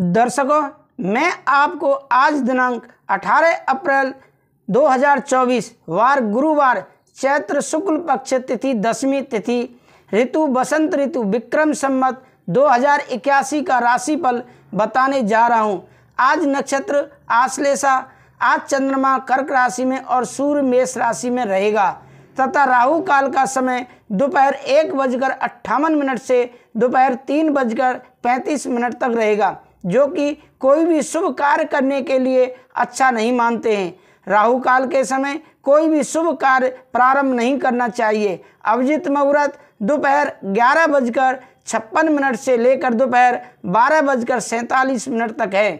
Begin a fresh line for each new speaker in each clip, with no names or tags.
दर्शकों मैं आपको आज दिनांक 18 अप्रैल 2024 वार गुरुवार चैत्र शुक्ल पक्ष तिथि दसवीं तिथि ऋतु बसंत ऋतु विक्रम संवत दो का राशिफल बताने जा रहा हूँ आज नक्षत्र आश्लेषा आज चंद्रमा कर्क राशि में और सूर्य मेष राशि में रहेगा तथा राहु काल का समय दोपहर एक बजकर अट्ठावन मिनट से दोपहर तीन बजकर पैंतीस मिनट तक रहेगा जो कि कोई भी शुभ कार्य करने के लिए अच्छा नहीं मानते हैं राहु काल के समय कोई भी शुभ कार्य प्रारंभ नहीं करना चाहिए अभिजीत मुहूर्त दोपहर ग्यारह बजकर छप्पन मिनट से लेकर दोपहर बारह बजकर सैंतालीस मिनट तक है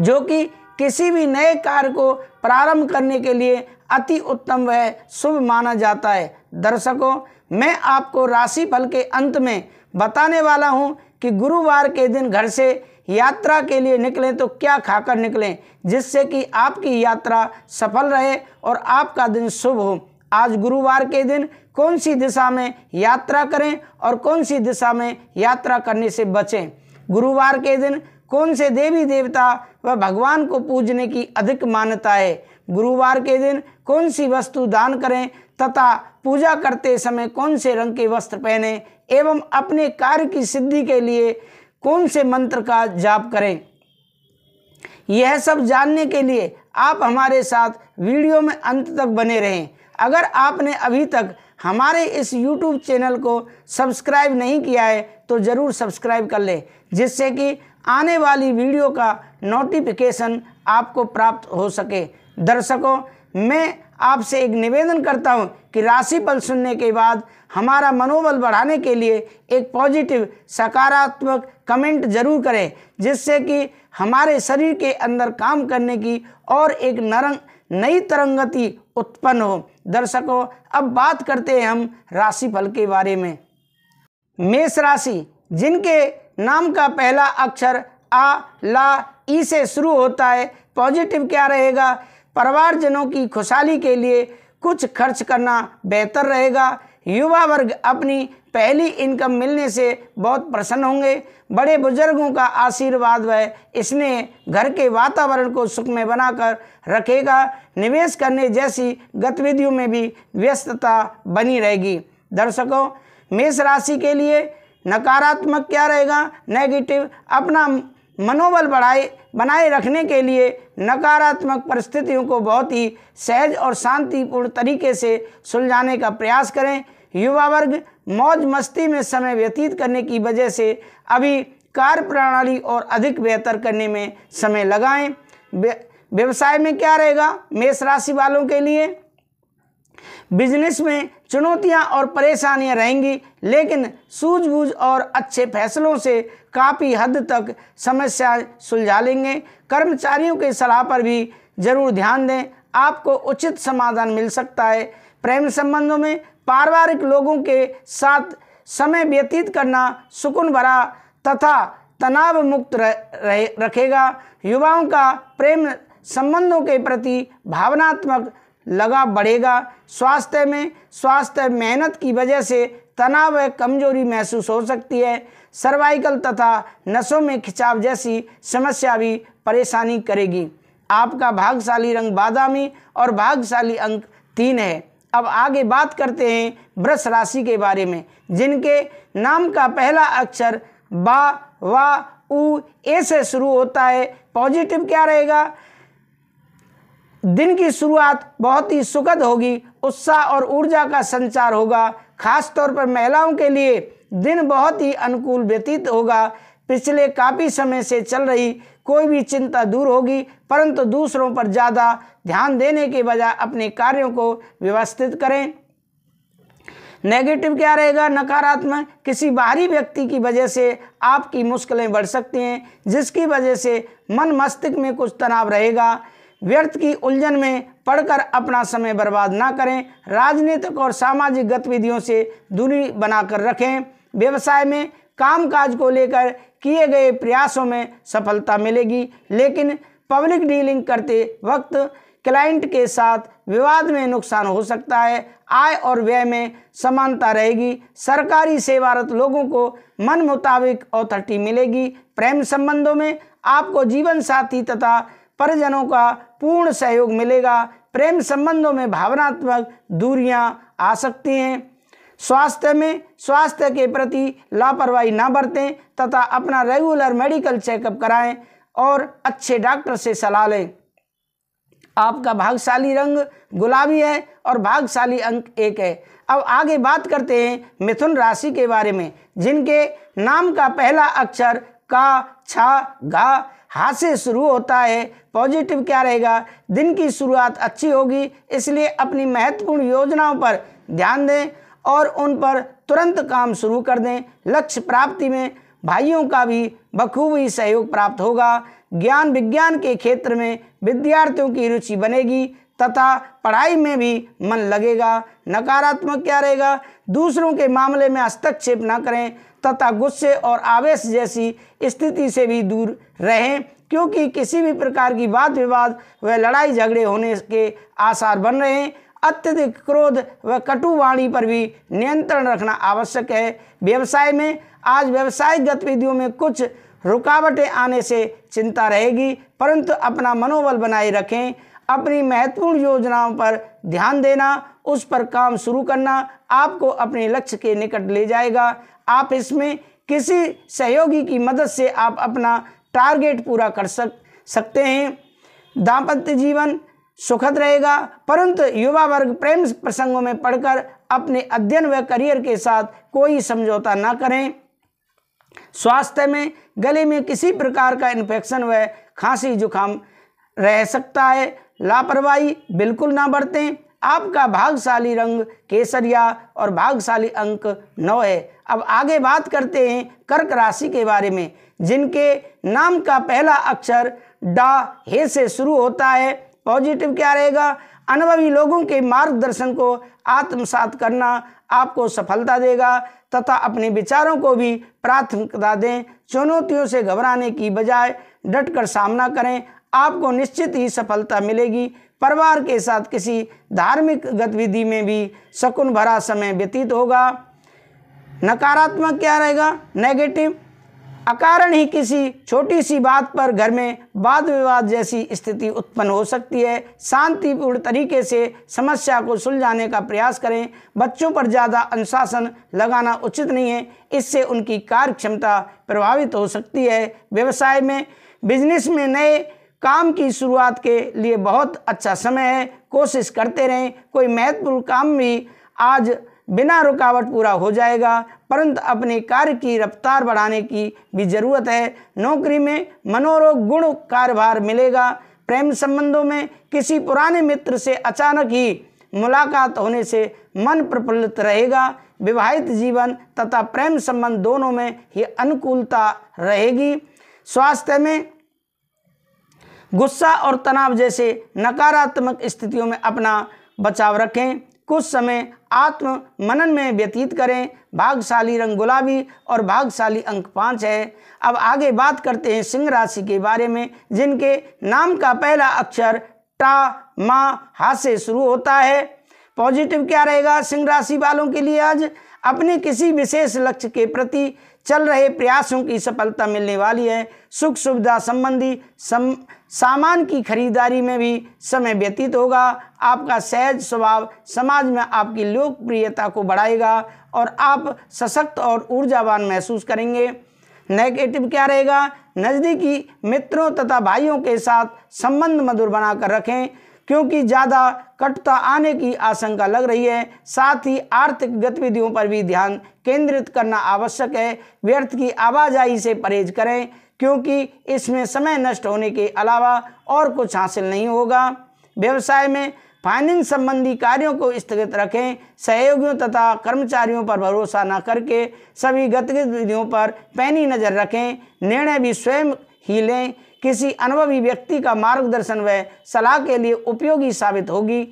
जो कि किसी भी नए कार्य को प्रारंभ करने के लिए अति उत्तम व शुभ माना जाता है दर्शकों मैं आपको राशि फल के अंत में बताने वाला हूँ कि गुरुवार के दिन घर से यात्रा के लिए निकलें तो क्या खाकर निकलें जिससे कि आपकी यात्रा सफल रहे और आपका दिन शुभ हो आज गुरुवार के दिन कौन सी दिशा में यात्रा करें और कौन सी दिशा में यात्रा करने से बचें गुरुवार के दिन कौन से देवी देवता व भगवान को पूजने की अधिक मान्यता है गुरुवार के दिन कौन सी वस्तु दान करें तथा पूजा करते समय कौन से रंग के वस्त्र पहने एवं अपने कार्य की सिद्धि के लिए कौन से मंत्र का जाप करें यह सब जानने के लिए आप हमारे साथ वीडियो में अंत तक बने रहें अगर आपने अभी तक हमारे इस YouTube चैनल को सब्सक्राइब नहीं किया है तो ज़रूर सब्सक्राइब कर लें जिससे कि आने वाली वीडियो का नोटिफिकेशन आपको प्राप्त हो सके दर्शकों मैं आपसे एक निवेदन करता हूँ कि राशि सुनने के बाद हमारा मनोबल बढ़ाने के लिए एक पॉजिटिव सकारात्मक कमेंट जरूर करें जिससे कि हमारे शरीर के अंदर काम करने की और एक नरंग नई तरंगति उत्पन्न हो दर्शकों अब बात करते हैं हम राशि फल के बारे में मेष राशि जिनके नाम का पहला अक्षर आ ला ई से शुरू होता है पॉजिटिव क्या रहेगा परिवारजनों की खुशहाली के लिए कुछ खर्च करना बेहतर रहेगा युवा वर्ग अपनी पहली इनकम मिलने से बहुत प्रसन्न होंगे बड़े बुजुर्गों का आशीर्वाद व इसने घर के वातावरण को सुखमय बनाकर रखेगा निवेश करने जैसी गतिविधियों में भी व्यस्तता बनी रहेगी दर्शकों मेष राशि के लिए नकारात्मक क्या रहेगा नेगेटिव अपना मनोबल बढ़ाए बनाए रखने के लिए नकारात्मक परिस्थितियों को बहुत ही सहज और शांतिपूर्ण तरीके से सुलझाने का प्रयास करें युवा वर्ग मौज मस्ती में समय व्यतीत करने की वजह से अभी कार्य प्रणाली और अधिक बेहतर करने में समय लगाएं व्यवसाय में क्या रहेगा मेष राशि वालों के लिए बिजनेस में चुनौतियां और परेशानियां रहेंगी लेकिन सूझबूझ और अच्छे फैसलों से काफ़ी हद तक समस्याएं सुलझा लेंगे कर्मचारियों के सलाह पर भी ज़रूर ध्यान दें आपको उचित समाधान मिल सकता है प्रेम संबंधों में पारिवारिक लोगों के साथ समय व्यतीत करना सुकून भरा तथा तनाव मुक्त रखेगा युवाओं का प्रेम संबंधों के प्रति भावनात्मक लगा बढ़ेगा स्वास्थ्य में स्वास्थ्य मेहनत की वजह से तनाव व कमजोरी महसूस हो सकती है सर्वाइकल तथा नसों में खिंचाव जैसी समस्या भी परेशानी करेगी आपका भागशाली रंग बादामी और भागशाली अंक तीन है अब आगे बात करते हैं वृष राशि के बारे में जिनके नाम का पहला अक्षर बा वा ऊ ए से शुरू होता है पॉजिटिव क्या रहेगा दिन की शुरुआत बहुत ही सुखद होगी उत्साह और ऊर्जा का संचार होगा खास तौर पर महिलाओं के लिए दिन बहुत ही अनुकूल व्यतीत होगा पिछले काफ़ी समय से चल रही कोई भी चिंता दूर होगी परंतु दूसरों पर ज़्यादा ध्यान देने के बजाय अपने कार्यों को व्यवस्थित करें नेगेटिव क्या रहेगा नकारात्मक किसी बाहरी व्यक्ति की वजह से आपकी मुश्किलें बढ़ सकती हैं जिसकी वजह से मन मस्तिष्क में कुछ तनाव रहेगा व्यर्थ की उलझन में पढ़कर अपना समय बर्बाद ना करें राजनीतिक और सामाजिक गतिविधियों से दूरी बनाकर रखें व्यवसाय में कामकाज को लेकर किए गए प्रयासों में सफलता मिलेगी लेकिन पब्लिक डीलिंग करते वक्त क्लाइंट के साथ विवाद में नुकसान हो सकता है आय और व्यय में समानता रहेगी सरकारी सेवारत लोगों को मन मुताबिक अथॉरिटी मिलेगी प्रेम संबंधों में आपको जीवन साथी तथा परिजनों का पूर्ण सहयोग मिलेगा प्रेम संबंधों में भावनात्मक दूरियां आ सकती हैं स्वास्थ्य में स्वास्थ्य के प्रति लापरवाही ना बरतें तथा अपना रेगुलर मेडिकल चेकअप कराएं और अच्छे डॉक्टर से सलाह लें आपका भागशाली रंग गुलाबी है और भागशाली अंक एक है अब आगे बात करते हैं मिथुन राशि के बारे में जिनके नाम का पहला अक्षर का छा गा हा से शुरू होता है पॉजिटिव क्या रहेगा दिन की शुरुआत अच्छी होगी इसलिए अपनी महत्वपूर्ण योजनाओं पर ध्यान दें और उन पर तुरंत काम शुरू कर दें लक्ष्य प्राप्ति में भाइयों का भी बखूबी सहयोग प्राप्त होगा ज्ञान विज्ञान के क्षेत्र में विद्यार्थियों की रुचि बनेगी तथा पढ़ाई में भी मन लगेगा नकारात्मक क्या रहेगा दूसरों के मामले में हस्तक्षेप न करें तथा गुस्से और आवेश जैसी स्थिति से भी दूर रहें क्योंकि किसी भी प्रकार की वाद विवाद व लड़ाई झगड़े होने के आसार बन रहे हैं अत्यधिक क्रोध व कटुवाणी पर भी नियंत्रण रखना आवश्यक है व्यवसाय में आज व्यावसायिक गतिविधियों में कुछ रुकावटें आने से चिंता रहेगी परंतु अपना मनोबल बनाए रखें अपनी महत्वपूर्ण योजनाओं पर ध्यान देना उस पर काम शुरू करना आपको अपने लक्ष्य के निकट ले जाएगा आप इसमें किसी सहयोगी की मदद से आप अपना टारगेट पूरा कर सक सकते हैं दाम्पत्य जीवन सुखद रहेगा परंतु युवा वर्ग प्रेम प्रसंगों में पढ़कर अपने अध्ययन व करियर के साथ कोई समझौता ना करें स्वास्थ्य में गले में किसी प्रकार का इन्फेक्शन व खांसी जुकाम रह सकता है लापरवाही बिल्कुल ना बरतें आपका भागशाली रंग केसरिया और भागशाली अंक नौ है अब आगे बात करते हैं कर्क राशि के बारे में जिनके नाम का पहला अक्षर डा हे से शुरू होता है पॉजिटिव क्या रहेगा अनुभवी लोगों के मार्गदर्शन को आत्मसात करना आपको सफलता देगा तथा अपने विचारों को भी प्राथमिकता दें चुनौतियों से घबराने की बजाय डटकर सामना करें आपको निश्चित ही सफलता मिलेगी परिवार के साथ किसी धार्मिक गतिविधि में भी शकुन भरा समय व्यतीत होगा नकारात्मक क्या रहेगा नेगेटिव अकारण ही किसी छोटी सी बात पर घर में वाद विवाद जैसी स्थिति उत्पन्न हो सकती है शांतिपूर्ण तरीके से समस्या को सुलझाने का प्रयास करें बच्चों पर ज़्यादा अनुशासन लगाना उचित नहीं है इससे उनकी कार्य क्षमता प्रभावित हो सकती है व्यवसाय में बिजनेस में नए काम की शुरुआत के लिए बहुत अच्छा समय है कोशिश करते रहें कोई महत्वपूर्ण काम भी आज बिना रुकावट पूरा हो जाएगा परंतु अपने कार्य की रफ्तार बढ़ाने की भी ज़रूरत है नौकरी में मनोरोग गुण कारभार मिलेगा प्रेम संबंधों में किसी पुराने मित्र से अचानक ही मुलाकात होने से मन प्रफुल्लित रहेगा विवाहित जीवन तथा प्रेम संबंध दोनों में ही अनुकूलता रहेगी स्वास्थ्य में गुस्सा और तनाव जैसे नकारात्मक स्थितियों में अपना बचाव रखें कुछ समय आत्म मनन में व्यतीत करें भागशाली रंग गुलाबी और भागशाली अंक पाँच है अब आगे बात करते हैं सिंह राशि के बारे में जिनके नाम का पहला अक्षर टा माँ हा से शुरू होता है पॉजिटिव क्या रहेगा सिंह राशि वालों के लिए आज अपने किसी विशेष लक्ष्य के प्रति चल रहे प्रयासों की सफलता मिलने वाली है सुख सुविधा संबंधी सम, सामान की खरीदारी में भी समय व्यतीत होगा आपका सहज स्वभाव समाज में आपकी लोकप्रियता को बढ़ाएगा और आप सशक्त और ऊर्जावान महसूस करेंगे नेगेटिव क्या रहेगा नज़दीकी मित्रों तथा भाइयों के साथ संबंध मधुर बनाकर रखें क्योंकि ज़्यादा कटता आने की आशंका लग रही है साथ ही आर्थिक गतिविधियों पर भी ध्यान केंद्रित करना आवश्यक है व्यर्थ की आवाजाही से परहेज करें क्योंकि इसमें समय नष्ट होने के अलावा और कुछ हासिल नहीं होगा व्यवसाय में फाइनेंस संबंधी कार्यों को स्थगित रखें सहयोगियों तथा कर्मचारियों पर भरोसा न करके सभी गतिविधियों पर पैनी नज़र रखें निर्णय भी स्वयं ही लें किसी अनुभवी व्यक्ति का मार्गदर्शन व सलाह के लिए उपयोगी साबित होगी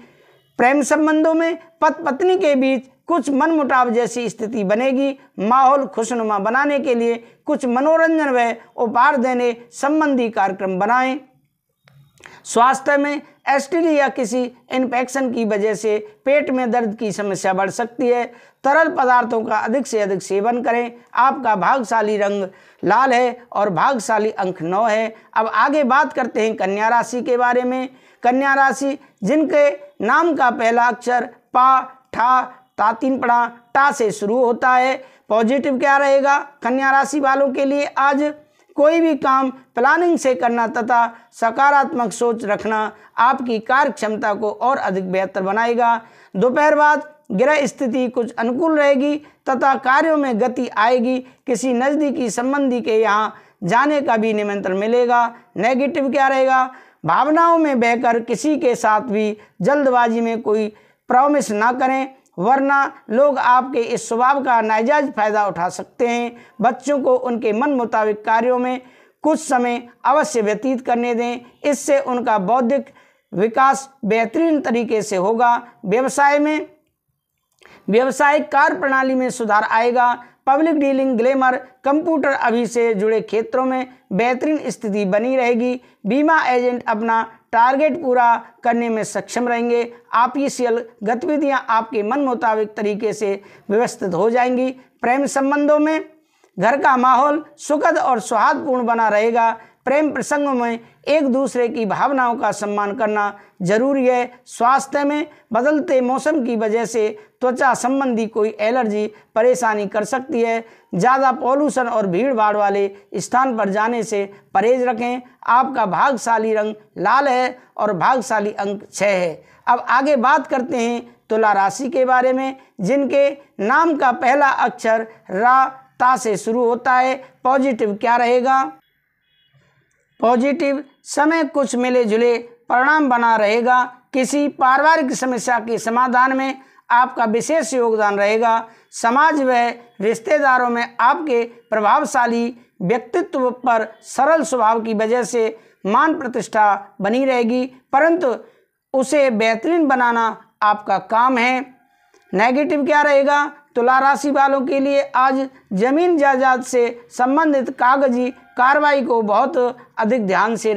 प्रेम संबंधों में पत पत्नी के बीच कुछ मनमुटाव जैसी स्थिति बनेगी माहौल खुशनुमा बनाने के लिए कुछ मनोरंजन व उपहार देने संबंधी कार्यक्रम बनाएं स्वास्थ्य में एसटीडी या किसी इन्फेक्शन की वजह से पेट में दर्द की समस्या बढ़ सकती है तरल पदार्थों का अधिक से अधिक सेवन करें आपका भागशाली रंग लाल है और भागशाली अंक नौ है अब आगे बात करते हैं कन्या राशि के बारे में कन्या राशि जिनके नाम का पहला अक्षर पा ठा ता तीन पड़ा टा से शुरू होता है पॉजिटिव क्या रहेगा कन्या राशि वालों के लिए आज कोई भी काम प्लानिंग से करना तथा सकारात्मक सोच रखना आपकी कार्य क्षमता को और अधिक बेहतर बनाएगा दोपहर बाद ग्रह स्थिति कुछ अनुकूल रहेगी तथा कार्यों में गति आएगी किसी नज़दीकी संबंधी के यहाँ जाने का भी निमंत्रण मिलेगा नेगेटिव क्या रहेगा भावनाओं में बहकर किसी के साथ भी जल्दबाजी में कोई प्रॉमिस ना करें वरना लोग आपके इस स्वभाव का नाजायज फायदा उठा सकते हैं बच्चों को उनके मन मुताबिक कार्यों में कुछ समय अवश्य व्यतीत करने दें इससे उनका बौद्धिक विकास बेहतरीन तरीके से होगा व्यवसाय में व्यवसायिक कार्य प्रणाली में सुधार आएगा पब्लिक डीलिंग ग्लैमर कंप्यूटर अभी से जुड़े क्षेत्रों में बेहतरीन स्थिति बनी रहेगी बीमा एजेंट अपना टारगेट पूरा करने में सक्षम रहेंगे आपीसीएल गतिविधियां आपके मन मुताबिक तरीके से व्यवस्थित हो जाएंगी प्रेम संबंधों में घर का माहौल सुखद और सौहार्दपूर्ण बना रहेगा प्रेम प्रसंगों में एक दूसरे की भावनाओं का सम्मान करना जरूरी है स्वास्थ्य में बदलते मौसम की वजह से त्वचा संबंधी कोई एलर्जी परेशानी कर सकती है ज़्यादा पॉल्यूशन और भीड़ भाड़ वाले स्थान पर जाने से परहेज रखें आपका भागशाली रंग लाल है और भागशाली अंक छः है अब आगे बात करते हैं तुला राशि के बारे में जिनके नाम का पहला अक्षर रा ता से शुरू होता है पॉजिटिव क्या रहेगा पॉजिटिव समय कुछ मिले जुले परिणाम बना रहेगा किसी पारिवारिक समस्या के समाधान में आपका विशेष योगदान रहेगा समाज व रिश्तेदारों में आपके प्रभावशाली व्यक्तित्व पर सरल स्वभाव की वजह से मान प्रतिष्ठा बनी रहेगी परंतु उसे बेहतरीन बनाना आपका काम है नेगेटिव क्या रहेगा तुला राशि वालों के लिए आज जमीन जायदाद से संबंधित कागजी कार्रवाई को बहुत अधिक ध्यान से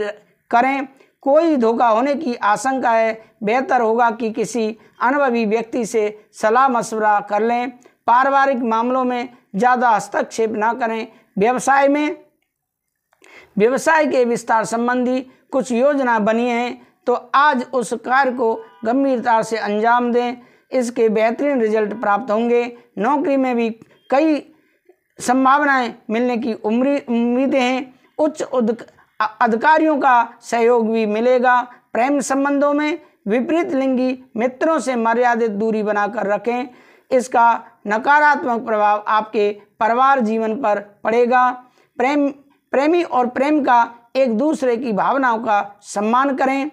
करें कोई धोखा होने की आशंका है बेहतर होगा कि किसी अनुभवी व्यक्ति से सलाह मशवरा कर लें पारिवारिक मामलों में ज़्यादा हस्तक्षेप ना करें व्यवसाय में व्यवसाय के विस्तार संबंधी कुछ योजना बनी है तो आज उस कार्य को गंभीरता से अंजाम दें इसके बेहतरीन रिजल्ट प्राप्त होंगे नौकरी में भी कई संभावनाएं मिलने की उम्मीदें हैं उच्च अधिकारियों का सहयोग भी मिलेगा प्रेम संबंधों में विपरीत लिंगी मित्रों से मर्यादित दूरी बनाकर रखें इसका नकारात्मक प्रभाव आपके परिवार जीवन पर पड़ेगा प्रेम प्रेमी और प्रेम का एक दूसरे की भावनाओं का सम्मान करें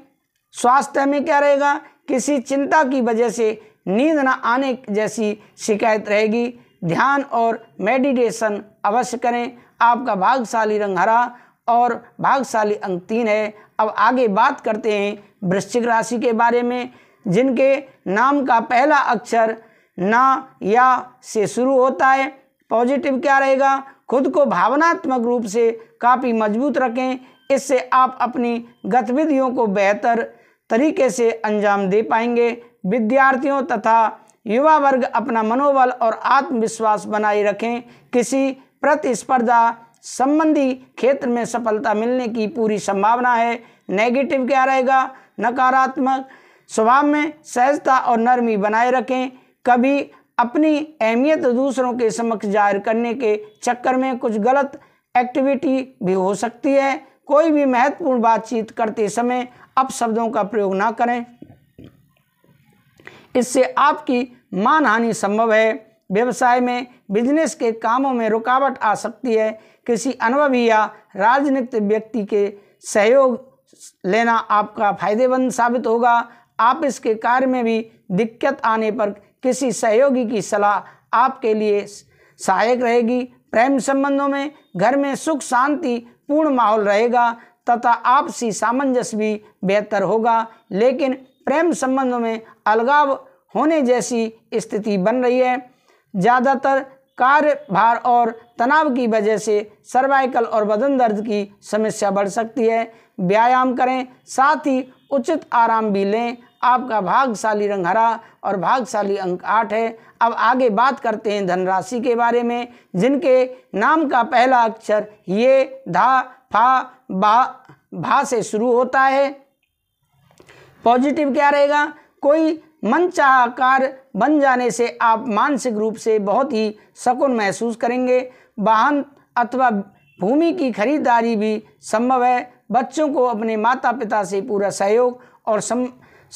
स्वास्थ्य में क्या रहेगा किसी चिंता की वजह से नींद न आने जैसी शिकायत रहेगी ध्यान और मेडिटेशन अवश्य करें आपका भागशाली रंग हरा और भागशाली अंक तीन है अब आगे बात करते हैं वृश्चिक राशि के बारे में जिनके नाम का पहला अक्षर ना या से शुरू होता है पॉजिटिव क्या रहेगा खुद को भावनात्मक रूप से काफ़ी मजबूत रखें इससे आप अपनी गतिविधियों को बेहतर तरीके से अंजाम दे पाएंगे विद्यार्थियों तथा युवा वर्ग अपना मनोबल और आत्मविश्वास बनाए रखें किसी प्रतिस्पर्धा संबंधी क्षेत्र में सफलता मिलने की पूरी संभावना है नेगेटिव क्या रहेगा नकारात्मक स्वभाव में सहजता और नरमी बनाए रखें कभी अपनी अहमियत दूसरों के समक्ष जाहिर करने के चक्कर में कुछ गलत एक्टिविटी भी हो सकती है कोई भी महत्वपूर्ण बातचीत करते समय अपशब्दों का प्रयोग ना करें इससे आपकी मानहानि संभव है व्यवसाय में बिजनेस के कामों में रुकावट आ सकती है किसी अनुभवी या राजनीतिक व्यक्ति के सहयोग लेना आपका फायदेमंद साबित होगा आप इसके कार्य में भी दिक्कत आने पर किसी सहयोगी की सलाह आपके लिए सहायक रहेगी प्रेम संबंधों में घर में सुख शांति पूर्ण माहौल रहेगा तथा आपसी सामंजस्य भी बेहतर होगा लेकिन प्रेम संबंध में अलगाव होने जैसी स्थिति बन रही है ज़्यादातर कार्यभार और तनाव की वजह से सर्वाइकल और बदन दर्द की समस्या बढ़ सकती है व्यायाम करें साथ ही उचित आराम भी लें आपका भागशाली रंग हरा और भागशाली अंक आठ है अब आगे बात करते हैं धनराशि के बारे में जिनके नाम का पहला अक्षर ये धा फा बा भा से शुरू होता है पॉजिटिव क्या रहेगा कोई मन चाह कार्य बन जाने से आप मानसिक रूप से बहुत ही शकुन महसूस करेंगे वाहन अथवा भूमि की खरीदारी भी संभव है बच्चों को अपने माता पिता से पूरा सहयोग और सम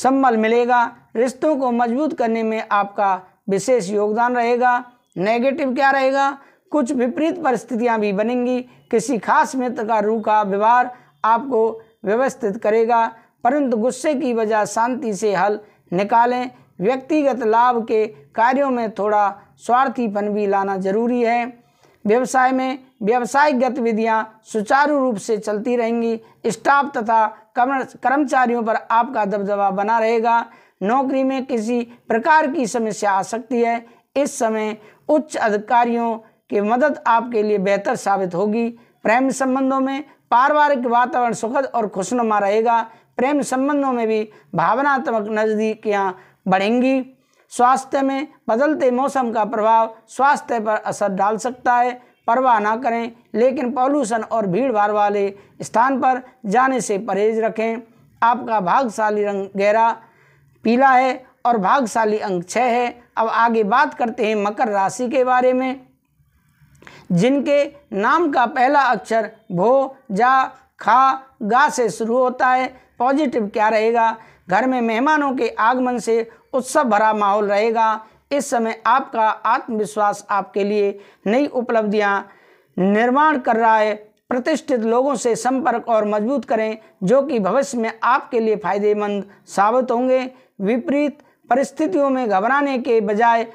संबल मिलेगा रिश्तों को मजबूत करने में आपका विशेष योगदान रहेगा नेगेटिव क्या रहेगा कुछ विपरीत परिस्थितियां भी बनेंगी किसी खास मित्र का रूखा व्यवहार आपको व्यवस्थित करेगा परंतु गुस्से की वजह शांति से हल निकालें व्यक्तिगत लाभ के कार्यों में थोड़ा स्वार्थीपन भी लाना जरूरी है व्यवसाय में व्यावसायिक गतिविधियां सुचारू रूप से चलती रहेंगी स्टाफ तथा कर्मचारियों पर आपका दबदबा बना रहेगा नौकरी में किसी प्रकार की समस्या आ सकती है इस समय उच्च अधिकारियों की मदद आपके लिए बेहतर साबित होगी प्रेम संबंधों में पारिवारिक वातावरण सुखद और खुशनुमा रहेगा प्रेम संबंधों में भी भावनात्मक नज़दीकियाँ बढ़ेंगी स्वास्थ्य में बदलते मौसम का प्रभाव स्वास्थ्य पर असर डाल सकता है परवाह ना करें लेकिन पॉल्यूशन और भीड़ भाड़ वाले स्थान पर जाने से परहेज रखें आपका भागशाली रंग गहरा पीला है और भागशाली अंक छः है अब आगे बात करते हैं मकर राशि के बारे में जिनके नाम का पहला अक्षर भो जा खा गा से शुरू होता है पॉजिटिव क्या रहेगा घर में मेहमानों के आगमन से उत्सव भरा माहौल रहेगा इस समय आपका आत्मविश्वास आपके लिए नई उपलब्धियां निर्माण कर रहा है प्रतिष्ठित लोगों से संपर्क और मजबूत करें जो कि भविष्य में आपके लिए फायदेमंद साबित होंगे विपरीत परिस्थितियों में घबराने के बजाय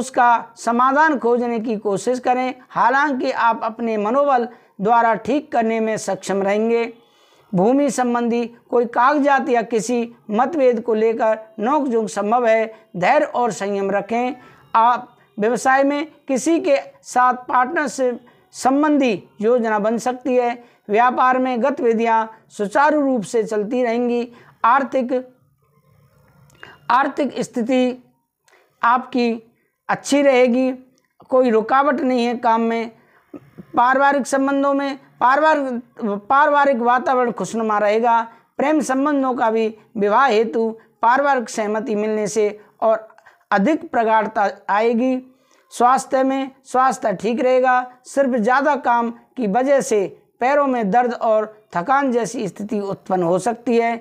उसका समाधान खोजने की कोशिश करें हालांकि आप अपने मनोबल द्वारा ठीक करने में सक्षम रहेंगे भूमि संबंधी कोई कागजात या किसी मतभेद को लेकर नोकझोंक संभव है धैर्य और संयम रखें आप व्यवसाय में किसी के साथ पार्टनरशिप संबंधी योजना बन सकती है व्यापार में गतिविधियां सुचारू रूप से चलती रहेंगी आर्थिक आर्थिक स्थिति आपकी अच्छी रहेगी कोई रुकावट नहीं है काम में पारिवारिक संबंधों में पारिवारिक पारिवारिक वातावरण खुशनुमा रहेगा प्रेम संबंधों का भी विवाह हेतु पारिवारिक सहमति मिलने से और अधिक प्रगाढ़ता आएगी स्वास्थ्य में स्वास्थ्य ठीक रहेगा सिर्फ ज़्यादा काम की वजह से पैरों में दर्द और थकान जैसी स्थिति उत्पन्न हो सकती है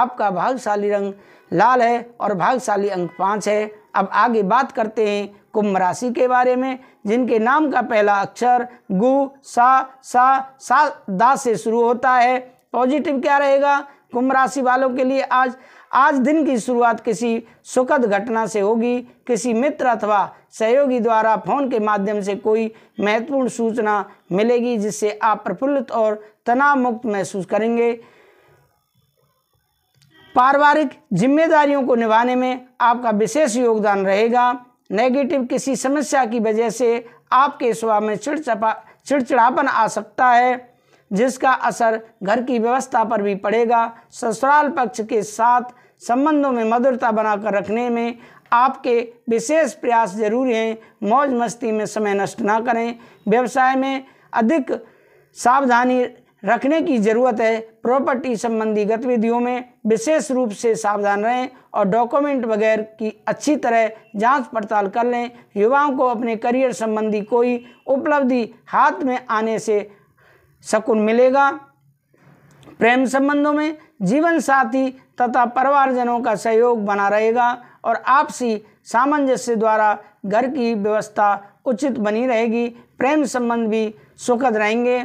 आपका भाग्यशाली रंग लाल है और भाग्यशाली अंक पाँच है अब आगे बात करते हैं कुंभ राशि के बारे में जिनके नाम का पहला अक्षर गु सा सा सा दा से शुरू होता है पॉजिटिव क्या रहेगा कुंभ राशि वालों के लिए आज आज दिन की शुरुआत किसी सुखद घटना से होगी किसी मित्र अथवा सहयोगी द्वारा फोन के माध्यम से कोई महत्वपूर्ण सूचना मिलेगी जिससे आप प्रफुल्लित और तनाव मुक्त महसूस करेंगे पारिवारिक जिम्मेदारियों को निभाने में आपका विशेष योगदान रहेगा नेगेटिव किसी समस्या की वजह से आपके स्वभाव में चिड़चपा चिड़चिड़ापन आ सकता है जिसका असर घर की व्यवस्था पर भी पड़ेगा ससुराल पक्ष के साथ संबंधों में मधुरता बनाकर रखने में आपके विशेष प्रयास जरूरी हैं मौज मस्ती में समय नष्ट ना करें व्यवसाय में अधिक सावधानी रखने की ज़रूरत है प्रॉपर्टी संबंधी गतिविधियों में विशेष रूप से सावधान रहें और डॉक्यूमेंट वगैरह की अच्छी तरह जांच पड़ताल कर लें युवाओं को अपने करियर संबंधी कोई उपलब्धि हाथ में आने से सकून मिलेगा प्रेम संबंधों में जीवन साथी तथा परिवारजनों का सहयोग बना रहेगा और आपसी सामंजस्य द्वारा घर की व्यवस्था उचित बनी रहेगी प्रेम संबंध भी सुखद रहेंगे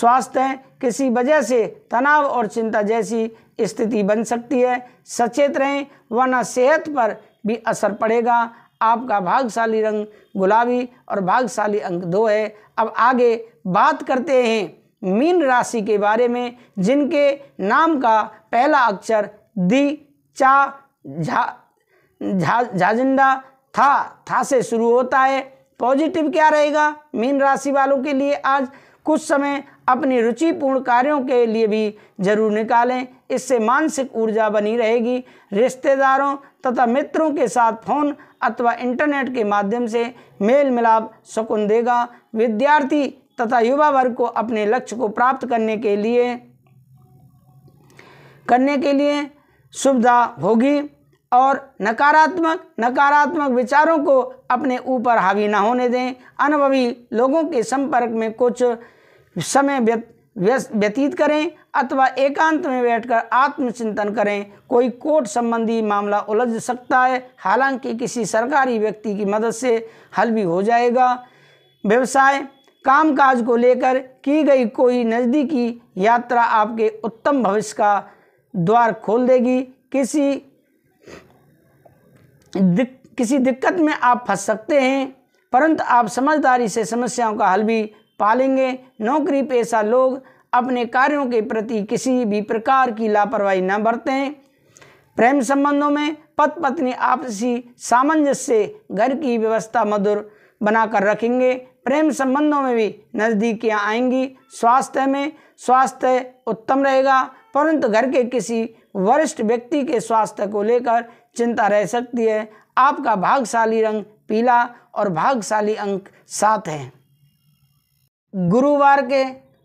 स्वास्थ्य किसी वजह से तनाव और चिंता जैसी स्थिति बन सकती है सचेत रहें वरना सेहत पर भी असर पड़ेगा आपका भागशाली रंग गुलाबी और भागशाली अंक दो है अब आगे बात करते हैं मीन राशि के बारे में जिनके नाम का पहला अक्षर दी चा झा झा झाजिंडा था था से शुरू होता है पॉजिटिव क्या रहेगा मीन राशि वालों के लिए आज कुछ समय अपनी रुचिपूर्ण कार्यों के लिए भी जरूर निकालें इससे मानसिक ऊर्जा बनी रहेगी रिश्तेदारों तथा मित्रों के साथ फ़ोन अथवा इंटरनेट के माध्यम से मेल मिलाप सुकून देगा विद्यार्थी तथा युवा वर्ग को अपने लक्ष्य को प्राप्त करने के लिए करने के लिए सुविधा होगी और नकारात्मक नकारात्मक विचारों को अपने ऊपर हावी ना होने दें अनुभवी लोगों के संपर्क में कुछ समय व्यतीत करें अथवा एकांत में बैठकर आत्मचिंतन करें कोई कोर्ट संबंधी मामला उलझ सकता है हालांकि किसी सरकारी व्यक्ति की मदद से हल भी हो जाएगा व्यवसाय कामकाज को लेकर की गई कोई नज़दीकी यात्रा आपके उत्तम भविष्य का द्वार खोल देगी किसी दिक, किसी दिक्कत में आप फंस सकते हैं परंतु आप समझदारी से समस्याओं का हल भी पालेंगे नौकरी पेशा लोग अपने कार्यों के प्रति किसी भी प्रकार की लापरवाही न बरतें प्रेम संबंधों में पत पत्नी आपसी सामंजस्य से घर की व्यवस्था मधुर बनाकर रखेंगे प्रेम संबंधों में भी नज़दीकियाँ आएंगी स्वास्थ्य में स्वास्थ्य उत्तम रहेगा परंतु घर के किसी वरिष्ठ व्यक्ति के स्वास्थ्य को लेकर चिंता रह सकती है आपका भागशाली रंग पीला और भागशाली अंक सात है गुरुवार के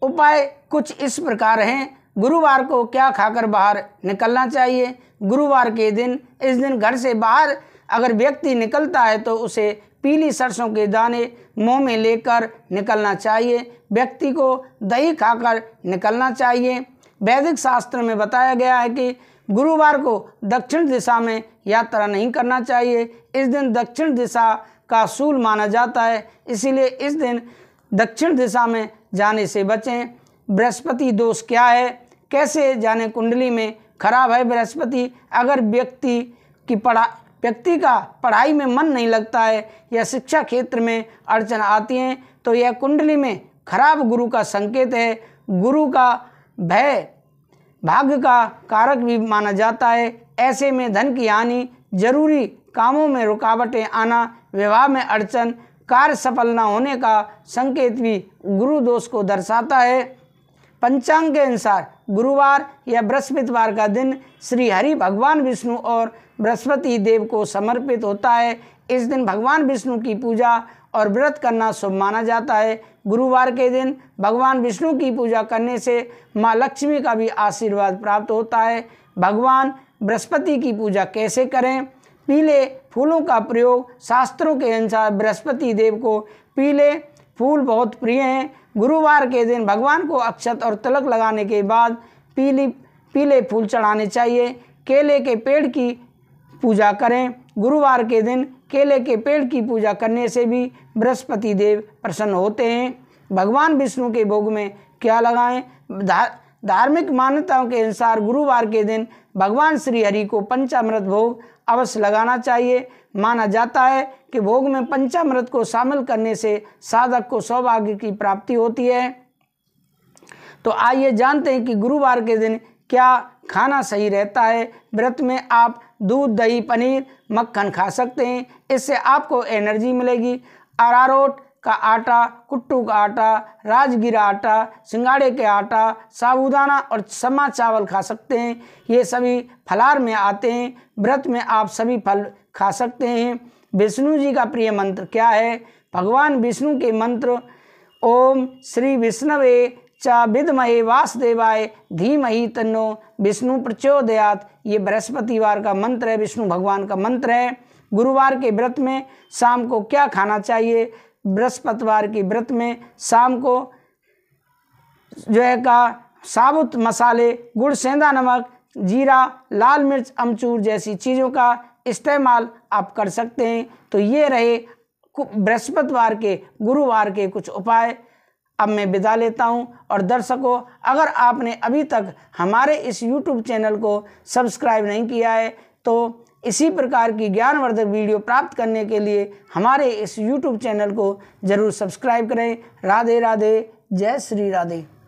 उपाय कुछ इस प्रकार हैं गुरुवार को क्या खाकर बाहर निकलना चाहिए गुरुवार के दिन इस दिन घर से बाहर अगर व्यक्ति निकलता है तो उसे पीली सरसों के दाने मुंह में लेकर निकलना चाहिए व्यक्ति को दही खाकर निकलना चाहिए वैदिक शास्त्र में बताया गया है कि गुरुवार को दक्षिण दिशा में यात्रा नहीं करना चाहिए इस दिन दक्षिण दिशा का सूल माना जाता है इसीलिए इस दिन दक्षिण दिशा में जाने से बचें बृहस्पति दोष क्या है कैसे जाने कुंडली में खराब है बृहस्पति अगर व्यक्ति की पढ़ा व्यक्ति का पढ़ाई में मन नहीं लगता है या शिक्षा क्षेत्र में अड़चन आती हैं तो यह कुंडली में खराब गुरु का संकेत है गुरु का भय भाग्य का कारक भी माना जाता है ऐसे में धन की हानि जरूरी कामों में रुकावटें आना विवाह में अड़चन कार्य सफल न होने का संकेत भी गुरु दोष को दर्शाता है पंचांग के अनुसार गुरुवार या बृहस्पतिवार का दिन श्री हरि भगवान विष्णु और बृहस्पति देव को समर्पित होता है इस दिन भगवान विष्णु की पूजा और व्रत करना शुभ माना जाता है गुरुवार के दिन भगवान विष्णु की पूजा करने से माँ लक्ष्मी का भी आशीर्वाद प्राप्त होता है भगवान बृहस्पति की पूजा कैसे करें पीले फूलों का प्रयोग शास्त्रों के अनुसार बृहस्पति देव को पीले फूल बहुत प्रिय हैं गुरुवार के दिन भगवान को अक्षत और तिलक लगाने के बाद पीली पीले फूल चढ़ाने चाहिए केले के पेड़ की पूजा करें गुरुवार के दिन केले के पेड़ की पूजा करने से भी बृहस्पति देव प्रसन्न होते हैं भगवान विष्णु के भोग में क्या लगाएं धार्मिक मान्यताओं के अनुसार गुरुवार के दिन भगवान श्री हरि को पंचामृत भोग अवश्य लगाना चाहिए माना जाता है कि भोग में पंचामृत को शामिल करने से साधक को सौभाग्य की प्राप्ति होती है तो आइए जानते हैं कि गुरुवार के दिन क्या खाना सही रहता है व्रत में आप दूध दही पनीर मक्खन खा सकते हैं इससे आपको एनर्जी मिलेगी अरारोट का आटा कुट्टू का आटा राजगिरा आटा सिंगाड़े के आटा साबूदाना और समा चावल खा सकते हैं ये सभी फलार में आते हैं व्रत में आप सभी फल खा सकते हैं विष्णु जी का प्रिय मंत्र क्या है भगवान विष्णु के मंत्र ओम श्री विष्णवे च विदमहे वासुदेवाय धीमहि तन्नो विष्णु प्रचोदयात ये बृहस्पतिवार का मंत्र है विष्णु भगवान का मंत्र है गुरुवार के व्रत में शाम को क्या खाना चाहिए बृहस्पतिवार की व्रत में शाम को जो है का साबुत मसाले गुड़ सेंधा नमक जीरा लाल मिर्च अमचूर जैसी चीज़ों का इस्तेमाल आप कर सकते हैं तो ये रहे बृहस्पतिवार के गुरुवार के कुछ उपाय अब मैं विदा लेता हूं और दर्शकों अगर आपने अभी तक हमारे इस YouTube चैनल को सब्सक्राइब नहीं किया है तो इसी प्रकार की ज्ञानवर्धक वीडियो प्राप्त करने के लिए हमारे इस यूट्यूब चैनल को ज़रूर सब्सक्राइब करें राधे राधे जय श्री राधे